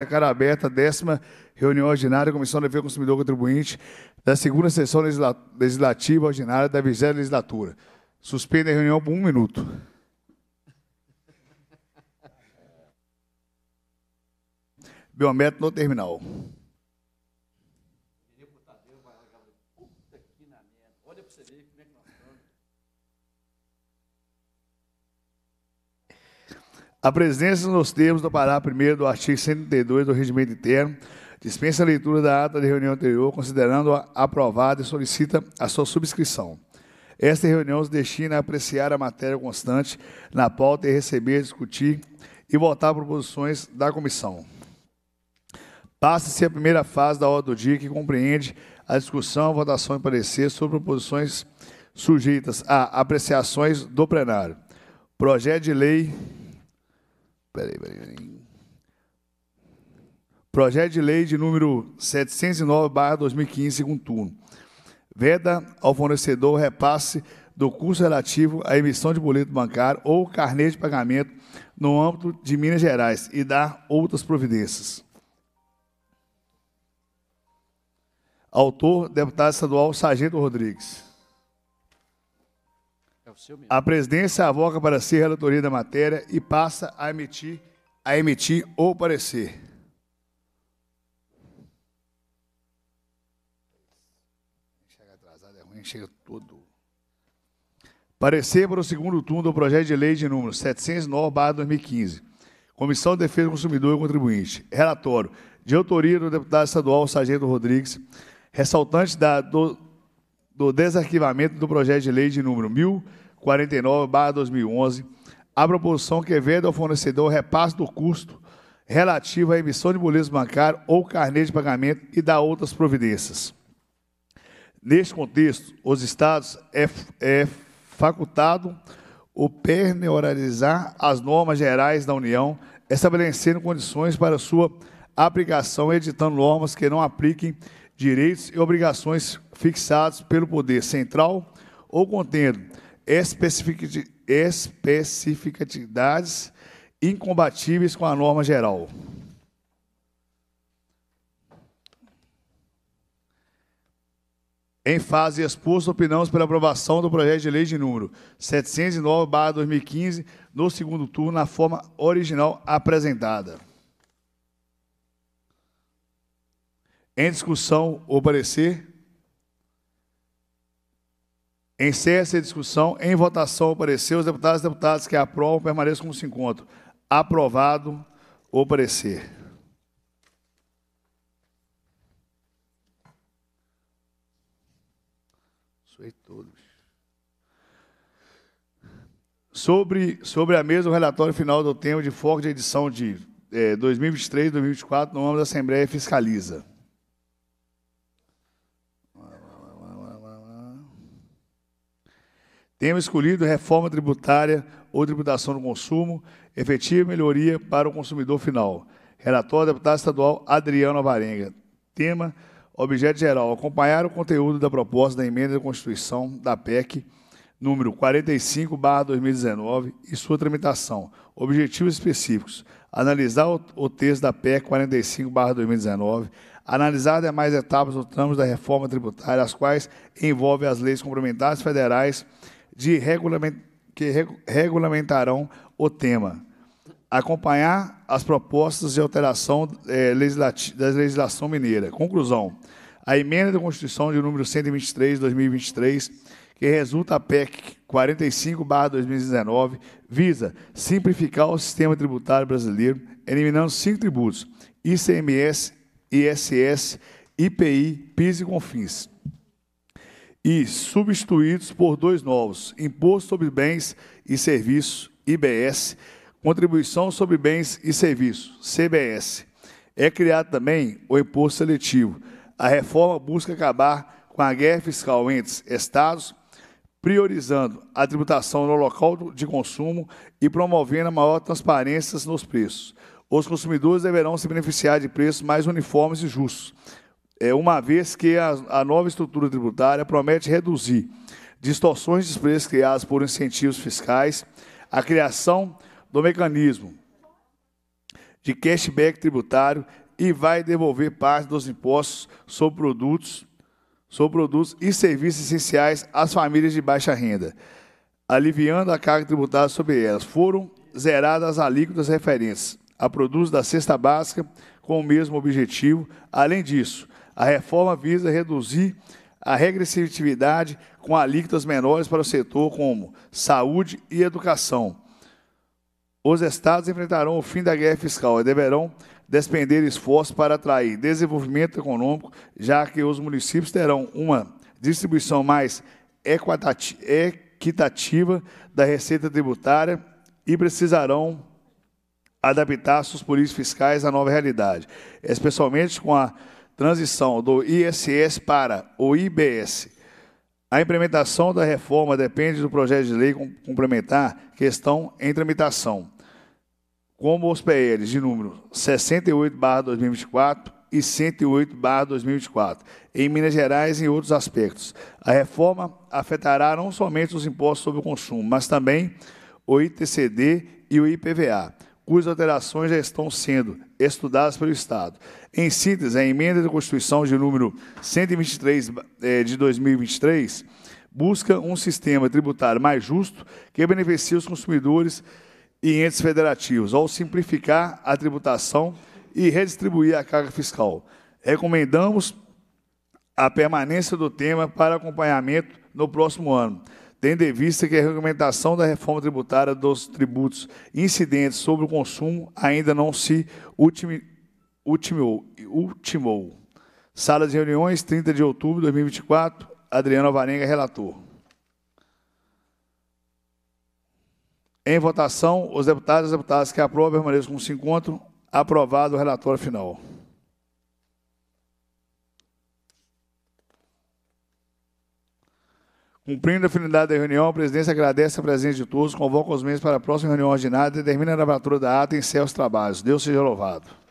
A cara aberta, décima reunião ordinária da Comissão de Defesa Consumidor Contribuinte da segunda sessão legislativa ordinária da 20 legislatura. Suspenda a reunião por um minuto. Biometro no terminal. A presidência, nos termos do parágrafo primeiro do artigo 132 do Regimento Interno, dispensa a leitura da ata de reunião anterior, considerando-a aprovada e solicita a sua subscrição. Esta reunião se destina a apreciar a matéria constante na pauta e receber, discutir e votar proposições da comissão. Passa-se a primeira fase da ordem do dia, que compreende a discussão, votação e parecer sobre proposições sujeitas a apreciações do plenário. Projeto de lei Peraí, peraí, peraí. Projeto de lei de número 709-2015, segundo turno. Veda ao fornecedor o repasse do custo relativo à emissão de boleto bancário ou carnê de pagamento no âmbito de Minas Gerais e dar outras providências. Autor, deputado estadual Sargento Rodrigues. É a presidência avoca para ser relatoria da matéria e passa a emitir, a emitir ou parecer. Chega atrasado, é ruim, chega todo. Parecer para o segundo turno do projeto de lei de número 709-2015. Comissão de Defesa do Consumidor e Contribuinte. Relatório de autoria do deputado estadual Sargento Rodrigues, ressaltante da do, do desarquivamento do projeto de lei de número 1049-2011, a proposição que veda ao fornecedor o repasse do custo relativo à emissão de boletos bancários ou carnê de pagamento e da outras providências. Neste contexto, os Estados é, é facultado o perneoralizar as normas gerais da União, estabelecendo condições para sua aplicação, editando normas que não apliquem direitos e obrigações fixados pelo poder central ou contendo especificidades incompatíveis com a norma geral. Em fase exposta, opinamos pela aprovação do projeto de lei de número 709-2015, no segundo turno, na forma original apresentada. Em discussão ou parecer, Encerra-se a discussão. Em votação, aparecer. os deputados e deputadas que aprovam, permaneçam como se encontram. Aprovado o parecer. Suei todos. Sobre, sobre a mesa, o relatório final do tema de foco de edição de é, eh, 2023-2024 no âmbito da Assembleia Fiscaliza. Tema escolhido reforma tributária ou tributação do consumo, efetiva melhoria para o consumidor final. Relatório deputado estadual Adriano Avarenga. Tema: objeto geral, acompanhar o conteúdo da proposta da emenda da Constituição da PEC número 45/2019 e sua tramitação. Objetivos específicos: analisar o texto da PEC 45/2019, analisar demais etapas do trâmite da reforma tributária, as quais envolvem as leis complementares federais de regulament, que regulamentarão o tema. Acompanhar as propostas de alteração é, da legislação mineira. Conclusão. A emenda da Constituição de número 123 de 2023, que resulta a PEC 45/2019, visa simplificar o sistema tributário brasileiro, eliminando cinco tributos: ICMS, ISS, IPI, PIS e CONFINS e substituídos por dois novos: Imposto sobre Bens e Serviços, IBS, Contribuição sobre Bens e Serviços, CBS. É criado também o imposto seletivo. A reforma busca acabar com a guerra fiscal entre estados, priorizando a tributação no local de consumo e promovendo a maior transparência nos preços. Os consumidores deverão se beneficiar de preços mais uniformes e justos é, uma vez que a, a nova estrutura tributária promete reduzir distorções de preços criadas por incentivos fiscais, a criação do mecanismo de cashback tributário e vai devolver parte dos impostos sobre produtos, sobre produtos e serviços essenciais às famílias de baixa renda, aliviando a carga tributária sobre elas. Foram zeradas as alíquotas referentes a produtos da cesta básica com o mesmo objetivo. Além disso, a reforma visa reduzir a regressividade com alíquotas menores para o setor como saúde e educação. Os estados enfrentarão o fim da guerra fiscal e deverão despender esforços para atrair desenvolvimento econômico, já que os municípios terão uma distribuição mais equitativa da receita tributária e precisarão adaptar suas políticas fiscais à nova realidade, especialmente com a transição do ISS para o IBS. A implementação da reforma depende do projeto de lei complementar que estão em tramitação, como os PLs de número 68/2024 e 108/2024, em Minas Gerais e em outros aspectos. A reforma afetará não somente os impostos sobre o consumo, mas também o ITCD e o IPVA cujas alterações já estão sendo estudadas pelo Estado. Em síntese, a emenda da Constituição de número 123 eh, de 2023 busca um sistema tributário mais justo que beneficie os consumidores e entes federativos, ao simplificar a tributação e redistribuir a carga fiscal. Recomendamos a permanência do tema para acompanhamento no próximo ano tendo em vista que a regulamentação da reforma tributária dos tributos incidentes sobre o consumo ainda não se ultimou, ultimou. Sala de reuniões, 30 de outubro de 2024, Adriano Varenga, relator. Em votação, os deputados e as deputadas que aprovam permaneçam como se encontram. Aprovado o relatório final. Cumprindo a finalidade da reunião, a presidência agradece a presença de todos, convoca os membros para a próxima reunião ordinária e determina a abertura da ata em seus trabalhos. Deus seja louvado.